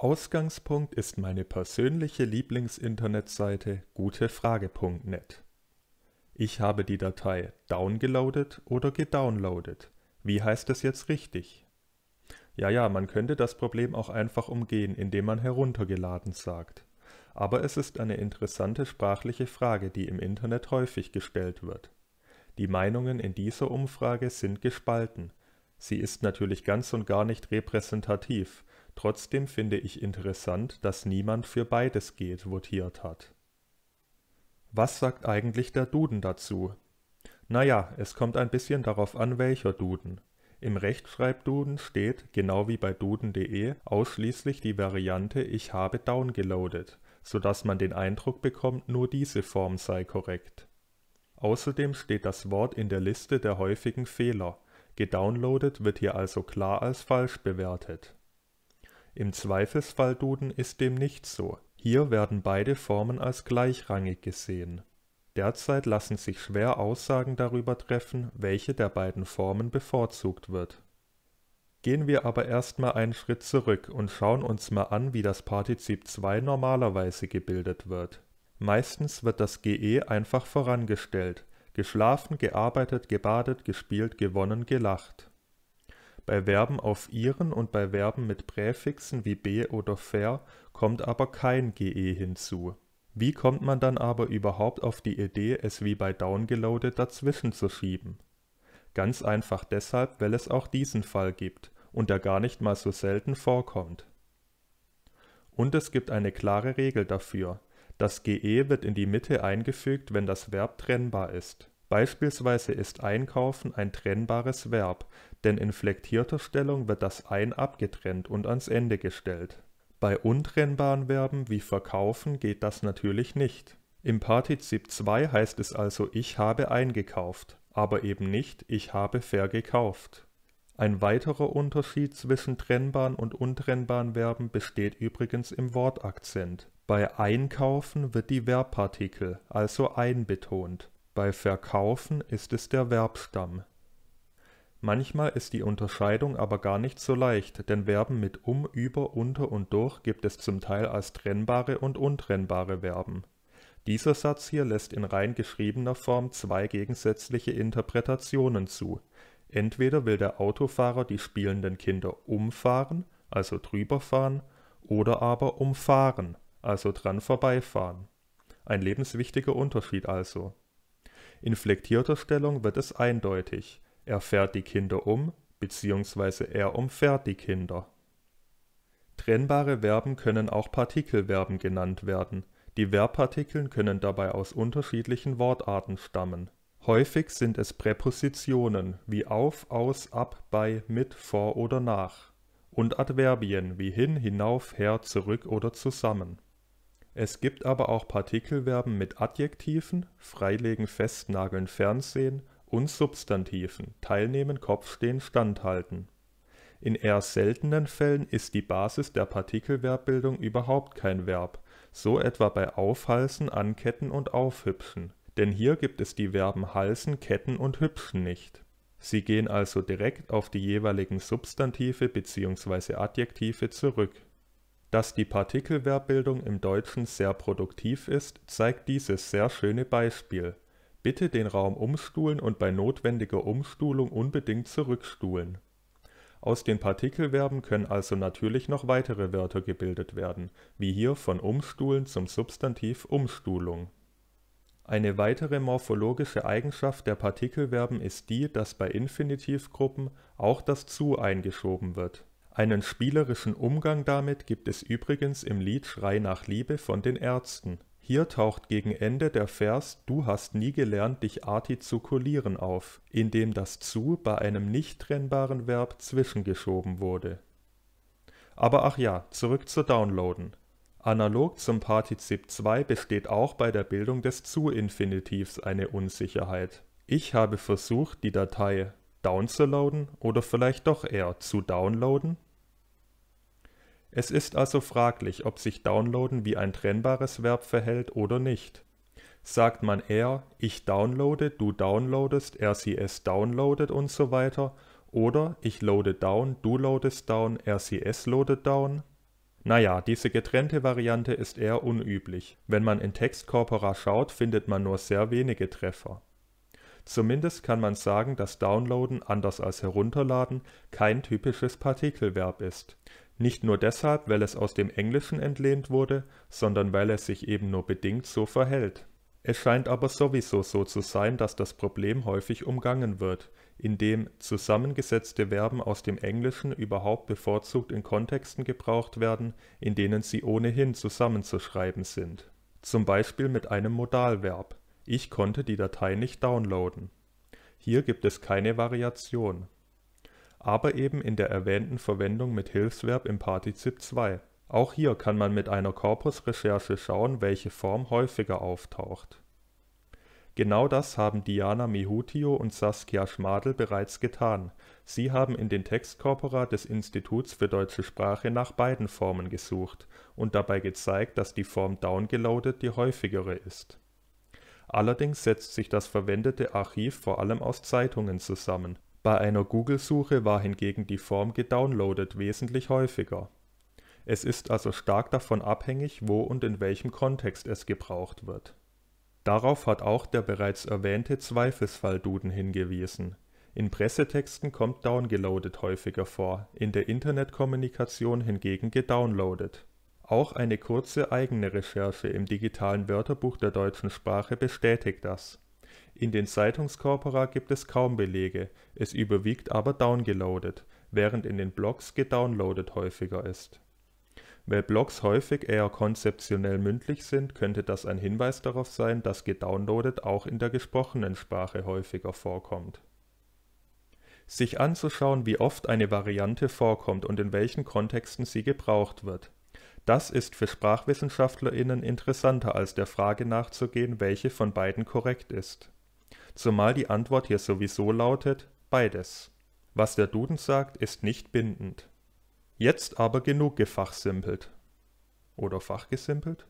Ausgangspunkt ist meine persönliche Lieblingsinternetseite gutefrage.net. Ich habe die Datei downgeloadet oder gedownloadet. Wie heißt es jetzt richtig? Ja, ja, man könnte das Problem auch einfach umgehen, indem man heruntergeladen sagt. Aber es ist eine interessante sprachliche Frage, die im Internet häufig gestellt wird. Die Meinungen in dieser Umfrage sind gespalten. Sie ist natürlich ganz und gar nicht repräsentativ, Trotzdem finde ich interessant, dass niemand für beides geht votiert hat. Was sagt eigentlich der Duden dazu? Naja, es kommt ein bisschen darauf an, welcher Duden. Im Rechtschreibduden steht, genau wie bei duden.de, ausschließlich die Variante Ich habe downgeloadet, sodass man den Eindruck bekommt, nur diese Form sei korrekt. Außerdem steht das Wort in der Liste der häufigen Fehler. Gedownloadet wird hier also klar als falsch bewertet. Im Zweifelsfall Duden ist dem nicht so, hier werden beide Formen als gleichrangig gesehen. Derzeit lassen sich schwer Aussagen darüber treffen, welche der beiden Formen bevorzugt wird. Gehen wir aber erstmal einen Schritt zurück und schauen uns mal an, wie das Partizip 2 normalerweise gebildet wird. Meistens wird das GE einfach vorangestellt, geschlafen, gearbeitet, gebadet, gespielt, gewonnen, gelacht. Bei Verben auf ihren und bei Verben mit Präfixen wie be oder ver kommt aber kein -ge hinzu. Wie kommt man dann aber überhaupt auf die Idee, es wie bei downgeloadet dazwischen zu schieben? Ganz einfach deshalb, weil es auch diesen Fall gibt und er gar nicht mal so selten vorkommt. Und es gibt eine klare Regel dafür. Das GE wird in die Mitte eingefügt, wenn das Verb trennbar ist. Beispielsweise ist einkaufen ein trennbares Verb, denn in flektierter Stellung wird das Ein abgetrennt und ans Ende gestellt. Bei untrennbaren Verben wie verkaufen geht das natürlich nicht. Im Partizip 2 heißt es also ich habe eingekauft, aber eben nicht ich habe vergekauft. Ein weiterer Unterschied zwischen trennbaren und untrennbaren Verben besteht übrigens im Wortakzent. Bei einkaufen wird die Verbpartikel, also ein betont. Bei verkaufen ist es der Verbstamm, Manchmal ist die Unterscheidung aber gar nicht so leicht, denn Verben mit um, über, unter und durch gibt es zum Teil als trennbare und untrennbare Verben. Dieser Satz hier lässt in rein geschriebener Form zwei gegensätzliche Interpretationen zu. Entweder will der Autofahrer die spielenden Kinder umfahren, also drüberfahren, oder aber umfahren, also dran vorbeifahren. Ein lebenswichtiger Unterschied also. In flektierter Stellung wird es eindeutig. Er fährt die Kinder um bzw. er umfährt die Kinder. Trennbare Verben können auch Partikelverben genannt werden. Die Verbpartikeln können dabei aus unterschiedlichen Wortarten stammen. Häufig sind es Präpositionen wie auf, aus, ab, bei, mit, vor oder nach und Adverbien wie hin, hinauf, her, zurück oder zusammen. Es gibt aber auch Partikelverben mit Adjektiven, freilegen, festnageln, fernsehen und Substantiven teilnehmen, Kopfstehen, standhalten. In eher seltenen Fällen ist die Basis der Partikelverbbildung überhaupt kein Verb, so etwa bei aufhalsen, anketten und aufhübschen, denn hier gibt es die Verben halsen, ketten und hübschen nicht. Sie gehen also direkt auf die jeweiligen Substantive bzw. Adjektive zurück. Dass die Partikelverbbildung im Deutschen sehr produktiv ist, zeigt dieses sehr schöne Beispiel. Bitte den Raum umstuhlen und bei notwendiger Umstuhlung unbedingt zurückstuhlen. Aus den Partikelverben können also natürlich noch weitere Wörter gebildet werden, wie hier von umstuhlen zum Substantiv Umstuhlung. Eine weitere morphologische Eigenschaft der Partikelverben ist die, dass bei Infinitivgruppen auch das zu eingeschoben wird. Einen spielerischen Umgang damit gibt es übrigens im Lied Schrei nach Liebe von den Ärzten. Hier taucht gegen Ende der Vers Du hast nie gelernt, dich artikulieren auf, indem das zu bei einem nicht trennbaren Verb zwischengeschoben wurde. Aber ach ja, zurück zu Downloaden. Analog zum Partizip 2 besteht auch bei der Bildung des Zu-Infinitivs eine Unsicherheit. Ich habe versucht, die Datei downzuladen oder vielleicht doch eher zu downloaden es ist also fraglich, ob sich Downloaden wie ein trennbares Verb verhält oder nicht. Sagt man er, ich downloade, du downloadest, er sie es downloadet und so weiter, oder ich loade down, du loadest down, er sie es loadet down? Naja, diese getrennte Variante ist eher unüblich. Wenn man in Textkorpora schaut, findet man nur sehr wenige Treffer. Zumindest kann man sagen, dass Downloaden, anders als Herunterladen, kein typisches Partikelverb ist nicht nur deshalb, weil es aus dem Englischen entlehnt wurde, sondern weil es sich eben nur bedingt so verhält. Es scheint aber sowieso so zu sein, dass das Problem häufig umgangen wird, indem zusammengesetzte Verben aus dem Englischen überhaupt bevorzugt in Kontexten gebraucht werden, in denen sie ohnehin zusammenzuschreiben sind. Zum Beispiel mit einem Modalverb. Ich konnte die Datei nicht downloaden. Hier gibt es keine Variation aber eben in der erwähnten Verwendung mit Hilfsverb im Partizip 2. Auch hier kann man mit einer Korpusrecherche schauen, welche Form häufiger auftaucht. Genau das haben Diana Mihutio und Saskia Schmadl bereits getan. Sie haben in den Textkorpora des Instituts für deutsche Sprache nach beiden Formen gesucht und dabei gezeigt, dass die Form downgeloadet die häufigere ist. Allerdings setzt sich das verwendete Archiv vor allem aus Zeitungen zusammen bei einer Google-Suche war hingegen die Form gedownloadet wesentlich häufiger. Es ist also stark davon abhängig, wo und in welchem Kontext es gebraucht wird. Darauf hat auch der bereits erwähnte Zweifelsfall Duden hingewiesen. In Pressetexten kommt downgeloadet häufiger vor, in der Internetkommunikation hingegen gedownloadet. Auch eine kurze eigene Recherche im digitalen Wörterbuch der deutschen Sprache bestätigt das in den Zeitungskorpora gibt es kaum Belege, es überwiegt aber downgeloadet, während in den Blogs gedownloadet häufiger ist. Weil Blogs häufig eher konzeptionell mündlich sind, könnte das ein Hinweis darauf sein, dass gedownloadet auch in der gesprochenen Sprache häufiger vorkommt. Sich anzuschauen, wie oft eine Variante vorkommt und in welchen Kontexten sie gebraucht wird. Das ist für SprachwissenschaftlerInnen interessanter als der Frage nachzugehen, welche von beiden korrekt ist zumal die Antwort hier sowieso lautet beides. Was der Duden sagt, ist nicht bindend. Jetzt aber genug gefachsimpelt. Oder fachgesimpelt?